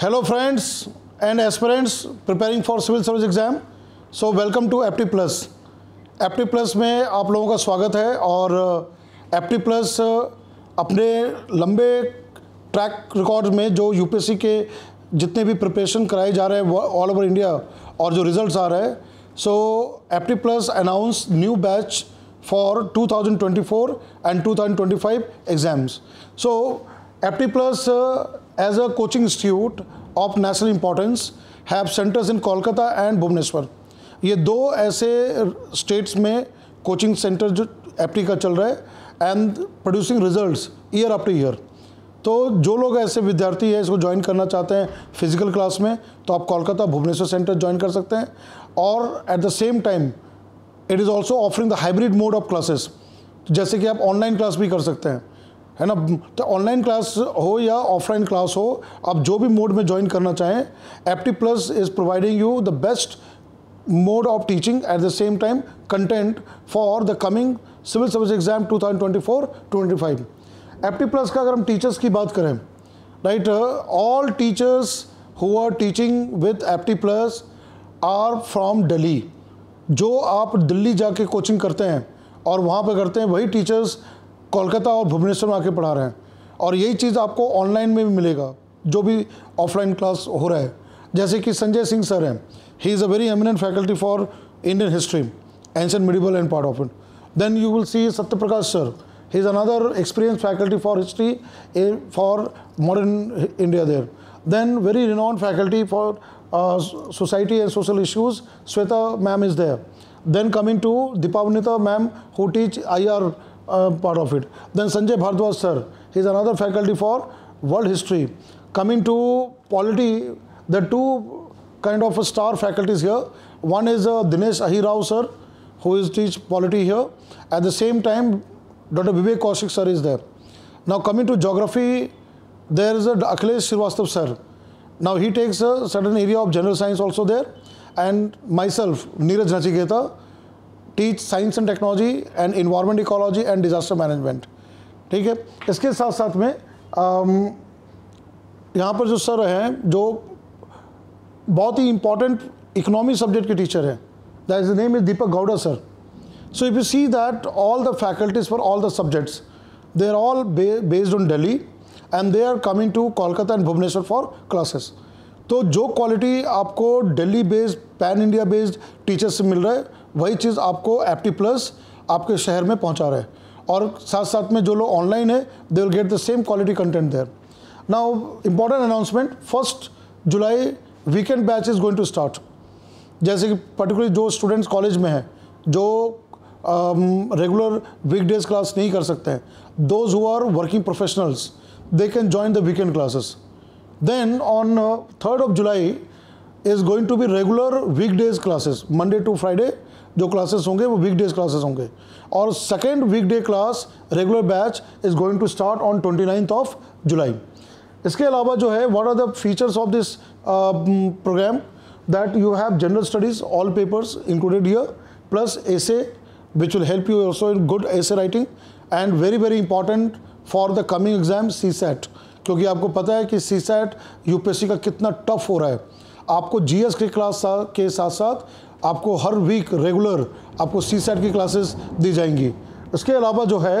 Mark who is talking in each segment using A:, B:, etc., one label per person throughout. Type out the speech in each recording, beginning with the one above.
A: Hello friends and aspirants preparing for civil service exam so welcome to APTI plus APTI plus में आप लोगों का स्वागत है और एप्टी uh, प्लस uh, अपने लंबे ट्रैक रिकॉर्ड में जो यूपीएससी के जितने भी प्रिपरेशन कराए जा रहे हैं ऑल ओवर इंडिया और जो रिजल्ट्स आ रहे हैं so APTI plus announce new batch for 2024 and 2025 exams so APTI plus as a coaching institute of national importance have centres in Kolkata and Bhubaneswar ये दो ऐसे स्टेट्स में कोचिंग सेंटर जो एप्टी का चल रहा है and producing results year after year तो जो लोग ऐसे विद्यार्थी हैं इसको ज्वाइन करना चाहते हैं फिजिकल क्लास में तो आप कोलकाता भुवनेश्वर सेंटर ज्वाइन कर सकते हैं और at the same time it is also offering the hybrid mode of classes जैसे कि आप ऑनलाइन क्लास भी कर सकते हैं है ना तो ऑनलाइन क्लास हो या ऑफलाइन क्लास हो आप जो भी मोड में ज्वाइन करना चाहें APTI plus is providing you the best mode of teaching at the same time content for the coming civil service exam 2024-25 APTI plus का अगर हम टीचर्स की बात करें right all teachers who are teaching with APTI plus are from Delhi जो आप दिल्ली जाके coaching करते हैं और वहाँ पर करते हैं वही टीचर्स कोलकाता और भुवनेश्वर में आके पढ़ा रहे हैं और यही चीज़ आपको ऑनलाइन में भी मिलेगा जो भी ऑफलाइन क्लास हो रहा है जैसे कि संजय सिंह सर हैं he is a very eminent faculty for Indian history ancient medieval and part of it then you will see Satya Prakash sir he is another experience faculty for history for modern India there then very renowned faculty for society and social issues Shweta ma'am is there then coming to Dipanwita ma'am who teach I R part of it. Then Sanjay Bhardwaj sir, he is another faculty for world history. Coming to polity, the two kind of star faculties here. One is uh, Dinesh Ahirao sir, who is teach polity here. At the same time, Dr. Vivek Kaushik sir is there. Now coming to geography, there is a Akhilesh Srivastav sir. Now he takes a certain area of general science also there. And myself, Neeraj Nachiketa, teach science and technology and environment ecology and disaster management ठीक है इसके साथ साथ में यहाँ पर जो sir हैं जो बहुत ही इम्पॉर्टेंट इकोनॉमी सब्जेक्ट के टीचर हैं that is name is Deepak Gowda sir so if you see that all the faculties for all the subjects they are all based on Delhi and they are coming to Kolkata and Bhubaneswar for classes तो जो quality आपको Delhi based pan India based teachers से मिल रहा है वही चीज़ आपको एप्टी plus आपके शहर में पहुंचा रहे और साथ साथ में जो लोग ऑनलाइन है they will get the same quality content there now important announcement first July weekend batch is going to start जैसे कि पर्टिकुलर जो स्टूडेंट्स कॉलेज में हैं जो रेगुलर वीकडेज क्लास नहीं कर सकते हैं those who are working professionals they can join the weekend classes then on third of July is going to be regular weekdays weekdays Monday to Friday जो classes होंगे वो वीक डेज क्लासेस होंगे और second week day class regular batch is going to start on twenty ninth of July इसके अलावा जो है what are the features of this programme that you have general studies all papers included yeah plus essay which will help you also in good essay writing and very very important for the coming exam CSAT क्योंकि आपको पता है कि C SAT you का कितना tough हो रहा है आपको जी एस के क्लास के साथ साथ आपको हर वीक रेगुलर आपको सी सेट की क्लासेस दी जाएंगी इसके अलावा जो है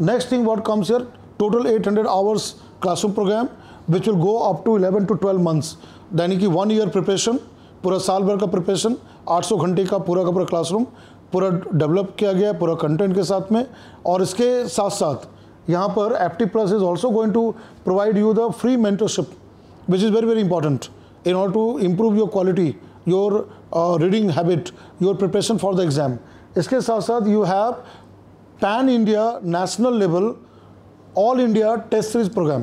A: next thing what comes yeah total 800 hours classroom programme which will go up to 11 to 12 months यानी कि वन ईयर प्रिपरेशन पूरा साल भर का प्रिपरेशन 800 घंटे का पूरा का पूरा क्लासरूम पूरा डेवलप किया गया है पूरा कंटेंट के साथ में और इसके साथ साथ यहाँ पर APTI plus is also going to provide you the free mentorship which is very very important in order to improve your quality your reading habit your preparation for the exam इसके साथ साथ you have pan India national level all India test series programme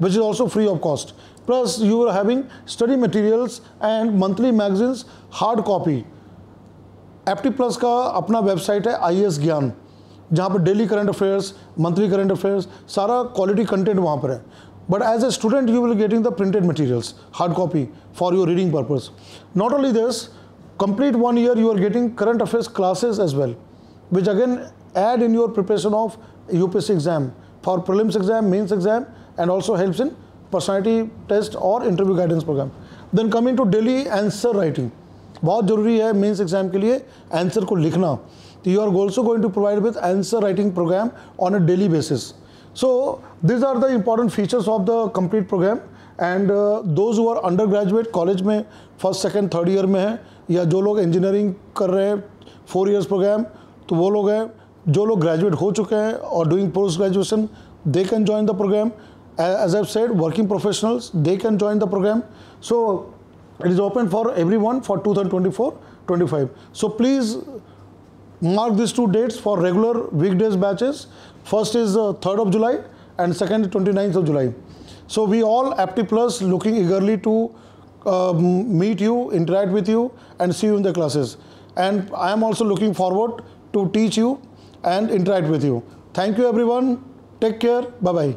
A: which is also free of cost plus you are having study materials and monthly magazines hard copy F T plus का अपना website है IAS Gyan जहाँ पर daily current affairs monthly current affairs सारा quality content वहाँ पर है But as a student, you will be getting the printed materials, hard copy for your reading purpose. Not only this, complete one year you are getting current affairs classes as well, which again add in your preparation of UPSC exam for prelims exam, mains exam, and also helps in personality test or interview guidance program. Then coming to daily answer writing. बहुत जरूरी है mains exam के लिए answer को लिखना तो you are also going to provide with answer writing programme on a daily basis So these are the important features of the complete program and those हुआ undergraduate college में first second third year में है या जो लोग engineering कर रहे हैं फोर ईयर्स प्रोग्राम तो वो लोग हैं जो लोग ग्रेजुएट हो चुके हैं और doing post graduation they can join the program as I've said working professionals they can join the program so it is open for everyone for two thousand twenty four twenty five so please mark these two dates for regular weekdays batches. First is uh, the 3rd of July and second 29th of July. So we all Plus looking eagerly to um, meet you, interact with you and see you in the classes. And I am also looking forward to teach you and interact with you. Thank you everyone. Take care. Bye-bye.